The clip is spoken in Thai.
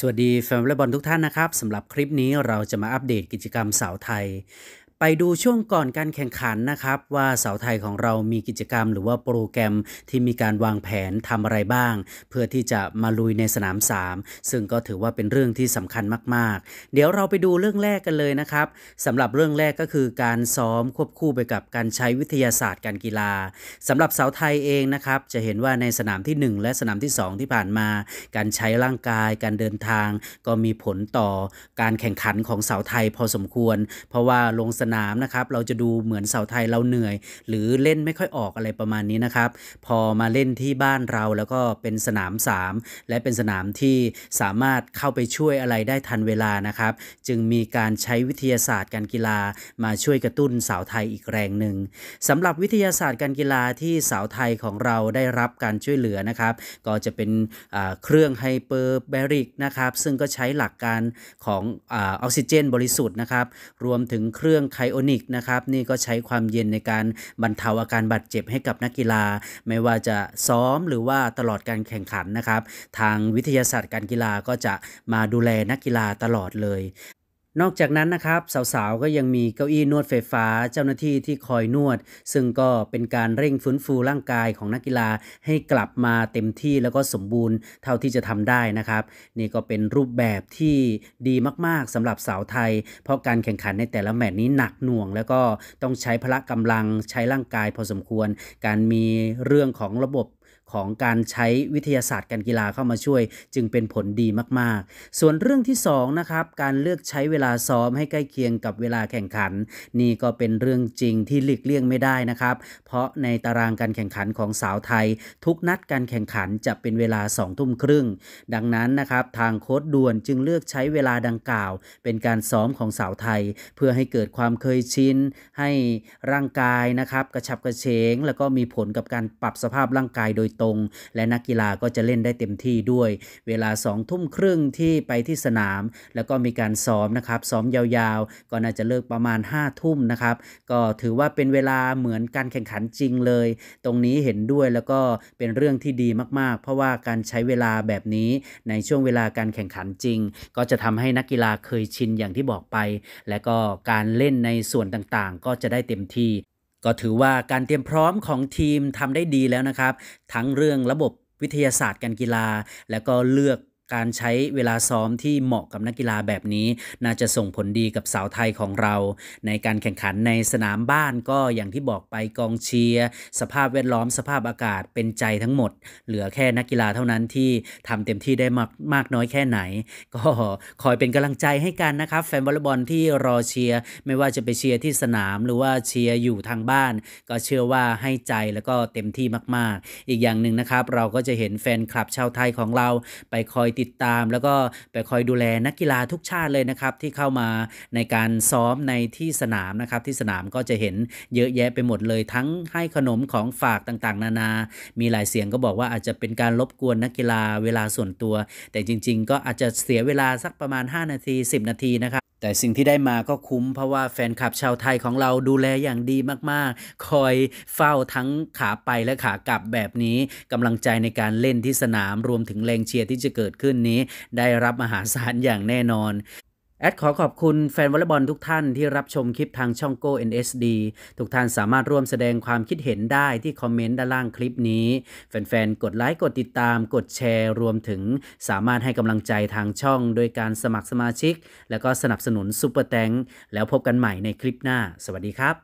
สวัสดีแฟนวอลเลย์บอลทุกท่านนะครับ สำหรับคลิปนี้เราจะมาอัปเดตกิจกรรมสาวไทยไปดูช่วงก่อนการแข่งขันนะครับว่าสาวไทยของเรามีกิจกรรม หรือว่าโปรแกรมที่มีการวางแผนทำอะไรบ้าง เพื่อที่จะมาลุยในสนาม3ซึ่งก็ถือว่าเป็นเรื่องที่สำคัญมากๆ เดี๋ยวเราไปดูเรื่องแรกกันเลยนะครับสำหรับเรื่องแรกก็คือ การซ้อมควบคู่ไปกับการใช้วิทยาศาสตร์การกีฬาสำหรับสาวไทยเองนะครับจะเห็นว่าในสนามที่ 1 และสนามที่ 2 ที่ผ่านมา การใช้ร่างกายการเดินทาง ก็มีผลต่อการแข่งขันของสาวไทยพอสมควร เพราะว่าลงสนามนะครับเราจะดูเหมือนเสาไทยเราเหนื่อย หรือเล่นไม่ค่อยออกอะไรประมาณนี้นะครับพอมาเล่นที่บ้านเราแล้วก็เป็นสนาม3และเป็นสนามที่สามารถเข้าไปช่วยอะไรได้ทันเวลานะครับจึงมีการใช้วิทยาศาสตร์การกีฬามาช่วยกระตุ้นสาวไทยอีกแรงหนึ่งสำหรับวิทยาศาสตร์การกีฬาที่สาวไทยของเราได้รับการช่วยเหลือนะครับ ก็จะเป็นเครื่องไฮเปอร์แบริกนะครับซึ่งก็ใช้หลักการของออกซิเจน บริสุทธิ์นะครับรวมถึงเครื่องไคโอนิกนะครับนี่ก็ใช้ความเย็นในการบรรเทาอาการบาดเจ็บให้กับนักกีฬา ไม่ว่าจะซ้อมหรือว่าตลอดการแข่งขันนะครับ ทางวิทยาศาสตร์การกีฬาก็จะมาดูแลนักกีฬาตลอดเลยนอกจากนั้นนะครับสาวๆก็ยังมีเก้าอี้นวดไฟฟ้าเจ้าหน้าที่ที่คอยนวด ซึ่งก็เป็นการเร่งฟื้นฟูร่างกายของนักกีฬาให้กลับมาเต็มที่แล้วก็สมบูรณ์เท่าที่จะทำได้นะครับ นี่ก็เป็นรูปแบบที่ดีมาก ๆสำหรับสาวไทย เพราะการแข่งขันในแต่ละแมตช์นี้หนักหน่วง แล้วก็ต้องใช้พละกำลังใช้ร่างกายพอสมควร การมีเรื่องของระบบของการใช้วิทยาศาสตร์การกีฬาเข้ามาช่วยจึงเป็นผลดีมากๆ ส่วนเรื่องที่ 2 นะครับ การเลือกใช้เวลาซ้อมให้ใกล้เคียงกับเวลาแข่งขันนี่ก็เป็นเรื่องจริงที่หลีกเลี่ยงไม่ได้นะครับ เพราะในตารางการแข่งขันของสาวไทย ทุกนัดการแข่งขันจะเป็นเวลา2ทุ่มครึ่งดังนั้นนะครับ ทางโค้ดด่วนจึงเลือกใช้เวลาดังกล่าว เป็นการซ้อมของสาวไทย เพื่อให้เกิดความเคยชินให้ร่างกายนะครับกระชับกระเฉง แล้วก็มีผลกับการปรับสภาพร่างกายโดยตรงและนักกีฬาก็จะเล่นได้เต็มที่ด้วย เวลา2องทุ่มครึ่งที่ไปที่สนาม แล้วก็มีการซ้อมนะครับ ซ้อมยาวๆก็น่าจะเลิกประมาณ5้าทุ่มนะครับ ก็ถือว่าเป็นเวลาเหมือนการแข่งขันจริงเลย ตรงนี้เห็นด้วยแล้วก็เป็นเรื่องที่ดีมากๆ เพราะว่าการใช้เวลาแบบนี้ในช่วงเวลาการแข่งขันจริง ก็จะทำให้นักกีฬาเคยชินอย่างที่บอกไป และก็การเล่นในส่วนต่างๆ ก็จะได้เต็มที่ก็ถือว่าการเตรียมพร้อมของทีมทำได้ดีแล้วนะครับ ทั้งเรื่องระบบวิทยาศาสตร์การกีฬา และก็เลือกการใช้เวลาซ้อมที่เหมาะกับนักกีฬาแบบนี้ น่าจะส่งผลดีกับสาวไทยของเรา ในการแข่งขันในสนามบ้านก็อย่างที่บอกไปกองเชียร์สภาพแวดล้อมสภาพอากาศเป็นใจทั้งหมดเหลือแค่นักกีฬาเท่านั้นที่ทำเต็มที่ได้มากมากน้อยแค่ไหน ก็คอยเป็นกำลังใจให้กันนะครับ แฟนบอลบอลที่รอเชียร์ไม่ว่าจะไปเชียร์ที่สนาม หรือว่าเชียร์อยู่ทางบ้าน ก็เชื่อว่าให้ใจแล้วก็เต็มที่มาก ๆ อีกอย่างหนึ่งนะครับเราก็จะเห็นแฟนคลับชาวไทยของเราไปคอยติดตามแล้วก็ไปคอยดูแลนักกีฬาทุกชาติเลยนะครับที่เข้ามาในการซ้อมในที่สนามนะครับที่สนามก็จะเห็นเยอะแยะไปหมดเลย ทั้งให้ขนมของฝากต่างๆ นานา มีหลายเสียงก็บอกว่าอาจจะเป็นการรบกวนนักกีฬาเวลาส่วนตัวแต่จริง ๆ ก็อาจจะเสียเวลาสักประมาณ 5 นาที 10 นาทีนะครับแต่สิ่งที่ได้มาก็คุ้ม เพราะว่าแฟนคลับชาวไทยของเราดูแลอย่างดีมากๆ คอยเฝ้าทั้งขาไปและขากลับแบบนี้ กำลังใจในการเล่นที่สนามรวมถึงแรงเชียร์ที่จะเกิดขึ้นนี้ ได้รับมหาศาลอย่างแน่นอนแอดขอขอบคุณแฟนวอลเลย์บอลทุกท่านที่รับชมคลิปทางช่องโก้ NSD ทุกท่านสามารถร่วมแสดงความคิดเห็นได้ที่คอมเมนต์ด้านล่างคลิปนี้ แฟนๆ กดไลค์ กดติดตาม กดแชร์ รวมถึงสามารถให้กำลังใจทางช่องโดยการสมัครสมาชิก และก็สนับสนุนซูเปอร์แตงแล้วพบกันใหม่ในคลิปหน้า สวัสดีครับ